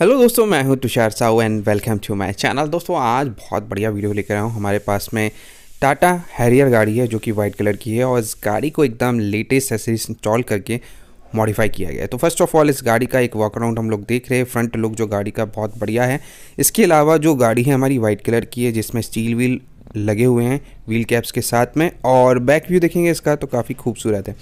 hello दोस्तों मैं हूं Tushar Sahu and welcome to my channel दोस्तों आज बहुत बढ़िया वीडियो लेकर आया हूं हमारे पास में टाटा हैरियर गाड़ी है जो कि वाइट कलर की है और इस गाड़ी को एकदम लेटेस्ट एसेसरीज इंस्टॉल करके मॉडिफाई किया गया है तो फर्स्ट ऑफ ऑल इस गाड़ी का एक वॉक अराउंड हम लोग देख रहे हैं फ्रंट लुक जो गाड़ी का बहुत बढ़िया है इसके अलावा जो गाड़ी है हमारी वाइट कलर की है जिसमें स्टील व्हील लगे हुए हैं व्हील कैप्स के साथ में और बैक व्यू देखेंगे इसका तो काफ़ी खूबसूरत है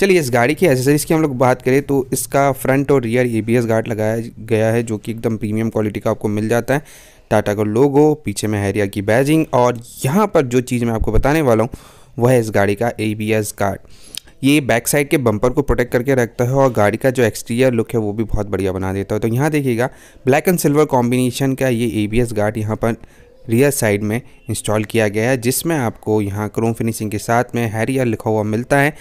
चलिए इस गाड़ी की एसेसरीज़ की हम लोग बात करें तो इसका फ्रंट और रियर ए बी गार्ड लगाया गया है जो कि एकदम प्रीमियम क्वालिटी का आपको मिल जाता है टाटा का लोगो पीछे में हैरिया की बैजिंग और यहाँ पर जो चीज़ मैं आपको बताने वाला हूँ वह है इस गाड़ी का ए गार्ड ये बैक साइड के बम्पर को प्रोटेक्ट करके रखता है और गाड़ी का जो एक्सटीरियर लुक है वो भी बहुत बढ़िया बना देता है तो यहाँ देखिएगा ब्लैक एंड सिल्वर कॉम्बिनेशन का ये ए गार्ड यहाँ पर रियर साइड में इंस्टॉल किया गया है जिसमें आपको यहाँ क्रोम फिनिशिंग के साथ में हैरियर लिखा हुआ मिलता है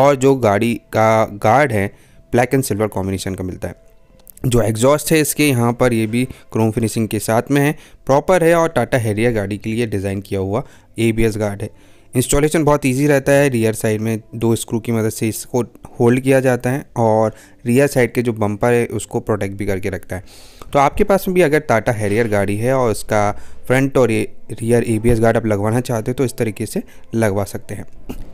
और जो गाड़ी का गार्ड है ब्लैक एंड सिल्वर कॉम्बिनेशन का मिलता है जो एग्जॉस्ट है इसके यहाँ पर ये भी क्रोम फिनिशिंग के साथ में है प्रॉपर है और टाटा हैरियर गाड़ी के लिए डिज़ाइन किया हुआ ए गार्ड है इंस्टॉलेशन बहुत इजी रहता है रियर साइड में दो स्क्रू की मदद से इसको होल्ड किया जाता है और रियर साइड के जो बम्पर है उसको प्रोटेक्ट भी करके रखता है तो आपके पास में भी अगर टाटा हैरियर गाड़ी है और उसका फ्रंट और रियर ए बी गार्ड आप लगवाना चाहते हो तो इस तरीके से लगवा सकते हैं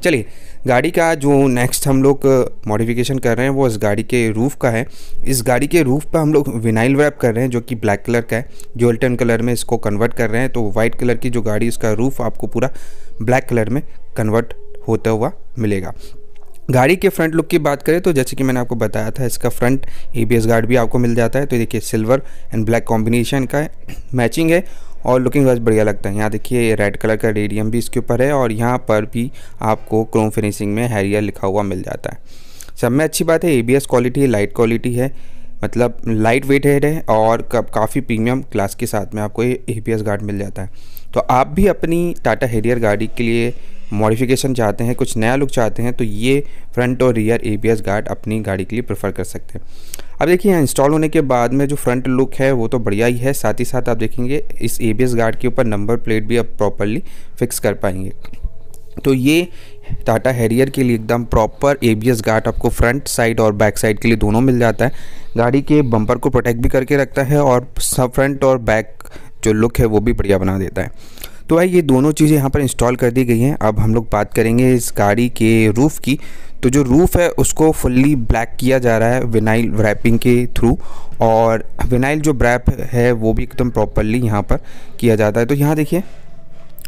चलिए गाड़ी का जो नेक्स्ट हम लोग मॉडिफिकेशन कर रहे हैं वो इस गाड़ी के रूफ़ का है इस गाड़ी के रूफ़ पर हम लोग विनाइल वैप कर रहे हैं जो कि ब्लैक कलर का है जोल्टन कलर में इसको कन्वर्ट कर रहे हैं तो वाइट कलर की जो गाड़ी इसका रूफ़ आपको पूरा ब्लैक कलर में कन्वर्ट होता हुआ मिलेगा गाड़ी के फ्रंट लुक की बात करें तो जैसे कि मैंने आपको बताया था इसका फ्रंट एबीएस गार्ड भी आपको मिल जाता है तो देखिए सिल्वर एंड ब्लैक कॉम्बिनेशन का मैचिंग है और लुकिंग वाइज बढ़िया लगता है यहाँ देखिए ये रेड कलर का रेडियम भी इसके ऊपर है और यहाँ पर भी आपको क्रोम फिनिशिंग में हैरियर लिखा हुआ मिल जाता है सब में अच्छी बात है ए क्वालिटी है लाइट क्वालिटी है मतलब लाइट वेट हेड है और काफ़ी प्रीमियम क्लास के साथ में आपको ये ए पी गार्ड मिल जाता है तो आप भी अपनी टाटा हेरियर गाड़ी के लिए मॉडिफिकेशन चाहते हैं कुछ नया लुक चाहते हैं तो ये फ्रंट और रियर ए गार्ड अपनी गाड़ी के लिए प्रेफर कर सकते हैं अब देखिए यहाँ इंस्टॉल होने के बाद में जो फ्रंट लुक है वो तो बढ़िया ही है साथ ही साथ आप देखेंगे इस ए गार्ड के ऊपर नंबर प्लेट भी आप प्रॉपरली फिक्स कर पाएंगे तो ये टाटा हैरियर के लिए एकदम प्रॉपर एबीएस गार्ड आपको फ्रंट साइड और बैक साइड के लिए दोनों मिल जाता है गाड़ी के बम्पर को प्रोटेक्ट भी करके रखता है और सब फ्रंट और बैक जो लुक है वो भी बढ़िया बना देता है तो भाई ये दोनों चीज़ें यहाँ पर इंस्टॉल कर दी गई हैं अब हम लोग बात करेंगे इस गाड़ी के रूफ़ की तो जो रूफ़ है उसको फुल्ली ब्लैक किया जा रहा है विनाइल रैपिंग के थ्रू और विनाइल जो ब्रैप है वो भी एकदम प्रॉपरली यहाँ पर किया जाता है तो यहाँ देखिए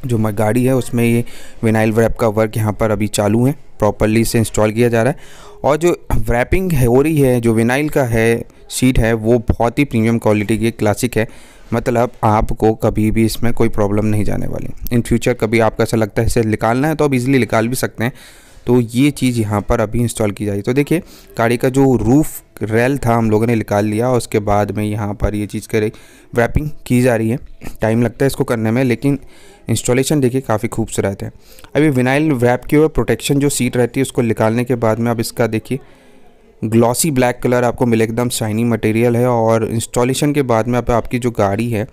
जो मैं गाड़ी है उसमें ये विनाइल व्रैप का वर्क यहाँ पर अभी चालू है प्रॉपरली इसे इंस्टॉल किया जा रहा है और जो वैपिंग है हो रही है जो विनाइल का है सीट है वो बहुत ही प्रीमियम क्वालिटी की क्लासिक है मतलब आपको कभी भी इसमें कोई प्रॉब्लम नहीं जाने वाली इन फ्यूचर कभी आपको ऐसा लगता है इसे निकालना है तो आप इजीली निकाल भी सकते हैं तो ये चीज़ यहाँ पर अभी इंस्टॉल की जाएगी तो देखिए गाड़ी का जो रूफ़ रेल था हम लोगों ने निकाल लिया उसके बाद में यहाँ पर ये चीज़ करे रैपिंग की जा रही है टाइम लगता है इसको करने में लेकिन इंस्टॉलेशन देखिए काफ़ी खूबसूरत है अभी विनाइल रैप की और प्रोटेक्शन जो सीट रहती है उसको निकालने के बाद में अब इसका देखिए ग्लॉसी ब्लैक कलर आपको मिले एकदम शाइनी मटेरियल है और इंस्टॉलेशन के बाद में अब आपकी जो गाड़ी है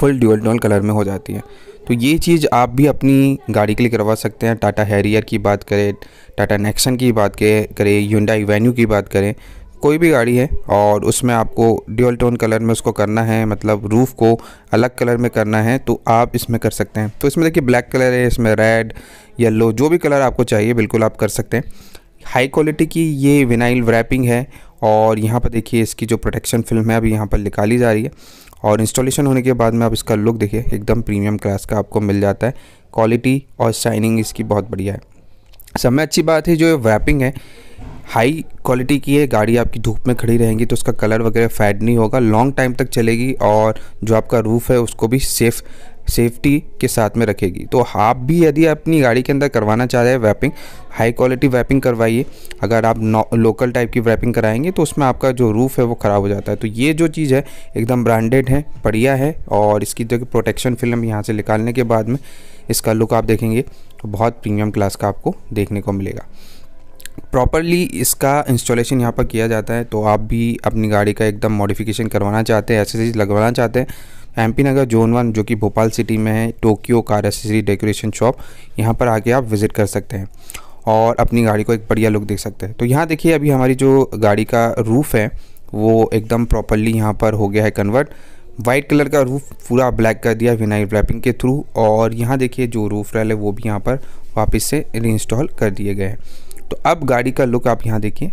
फुल ड्यूल डोल कलर में हो जाती है तो ये चीज़ आप भी अपनी गाड़ी के लिए करवा सकते हैं टाटा हैरियर की बात करें टाटा नेक्सन की बात करें यूंडा वेन्यू की बात करें कोई भी गाड़ी है और उसमें आपको ड्यूअल टोन कलर में उसको करना है मतलब रूफ़ को अलग कलर में करना है तो आप इसमें कर सकते हैं तो इसमें देखिए ब्लैक कलर है इसमें रेड येल्लो जो भी कलर आपको चाहिए बिल्कुल आप कर सकते हैं हाई क्वालिटी की ये विनाइल रैपिंग है और यहाँ पर देखिए इसकी जो प्रोटेक्शन फिल्म है अभी यहाँ पर निकाली जा रही है और इंस्टॉलेशन होने के बाद में आप इसका लुक देखिए एकदम प्रीमियम क्लास का आपको मिल जाता है क्वालिटी और शाइनिंग इसकी बहुत बढ़िया है सब में अच्छी बात है जो वैपिंग है हाई क्वालिटी की है गाड़ी आपकी धूप में खड़ी रहेंगी तो उसका कलर वगैरह फैड नहीं होगा लॉन्ग टाइम तक चलेगी और जो आपका रूफ़ है उसको भी सेफ़ सेफ्टी के साथ में रखेगी तो आप भी यदि अपनी गाड़ी के अंदर करवाना चाह रहे हैं वैपिंग हाई क्वालिटी वैपिंग करवाइए अगर आप लोकल टाइप की वैपिंग कराएंगे तो उसमें आपका जो रूफ़ है वो ख़राब हो जाता है तो ये जो चीज़ है एकदम ब्रांडेड है बढ़िया है और इसकी जो प्रोटेक्शन फिल्म यहाँ से निकालने के बाद में इसका लुक आप देखेंगे तो बहुत प्रीमियम क्लास का आपको देखने को मिलेगा प्रॉपरली इसका इंस्टॉलेशन यहाँ पर किया जाता है तो आप भी अपनी गाड़ी का एकदम मॉडिफिकेशन करवाना चाहते हैं एसेसरीज लगवाना चाहते हैं एम पी नगर जोन वन जो कि भोपाल सिटी में है Tokyo car accessory decoration shop यहाँ पर आके आप विज़िट कर सकते हैं और अपनी गाड़ी को एक बढ़िया लुक देख सकते हैं तो यहाँ देखिए अभी हमारी जो गाड़ी का रूफ़ है वो एकदम प्रॉपरली यहाँ पर हो गया है कन्वर्ट वाइट कलर का रूफ़ पूरा ब्लैक कर दिया विनाइल रैपिंग के थ्रू और यहाँ देखिए जो रूफ़ रेल है वो भी यहाँ पर वापस से रीइंस्टॉल कर दिए गए हैं तो अब गाड़ी का लुक आप यहाँ देखिए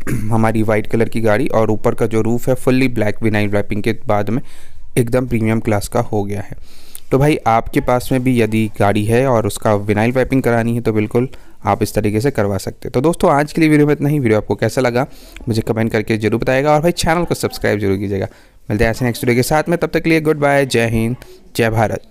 हमारी वाइट कलर की गाड़ी और ऊपर का जो रूफ़ है फुल्ली ब्लैक विनाइल रैपिंग के बाद में एकदम प्रीमियम क्लास का हो गया है तो भाई आपके पास में भी यदि गाड़ी है और उसका विनाइल वाइपिंग करानी है तो बिल्कुल आप इस तरीके से करवा सकते हैं तो दोस्तों आज के लिए वीडियो में इतना ही वीडियो आपको कैसा लगा मुझे कमेंट करके जरूर बताएगा और भाई चैनल को सब्सक्राइब जरूर कीजिएगा मिलते हैं ऐसे नेक्स्ट वीडियो के साथ में तब तक के लिए गुड बाय जय हिंद जय भारत